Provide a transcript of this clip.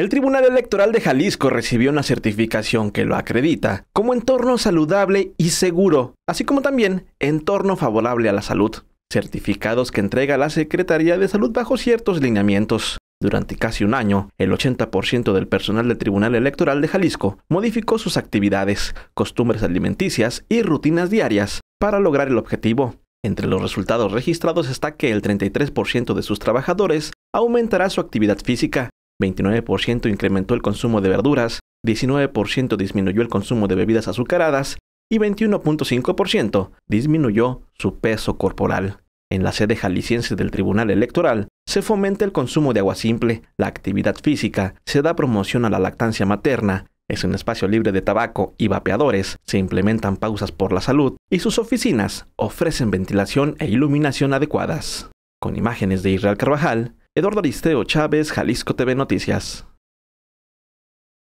El Tribunal Electoral de Jalisco recibió una certificación que lo acredita como entorno saludable y seguro, así como también entorno favorable a la salud, certificados que entrega la Secretaría de Salud bajo ciertos lineamientos. Durante casi un año, el 80% del personal del Tribunal Electoral de Jalisco modificó sus actividades, costumbres alimenticias y rutinas diarias para lograr el objetivo. Entre los resultados registrados está que el 33% de sus trabajadores aumentará su actividad física, 29% incrementó el consumo de verduras, 19% disminuyó el consumo de bebidas azucaradas y 21.5% disminuyó su peso corporal. En la sede jalisciense del Tribunal Electoral se fomenta el consumo de agua simple, la actividad física, se da promoción a la lactancia materna, es un espacio libre de tabaco y vapeadores, se implementan pausas por la salud y sus oficinas ofrecen ventilación e iluminación adecuadas. Con imágenes de Israel Carvajal, Eduardo Aristeo Chávez, Jalisco TV Noticias.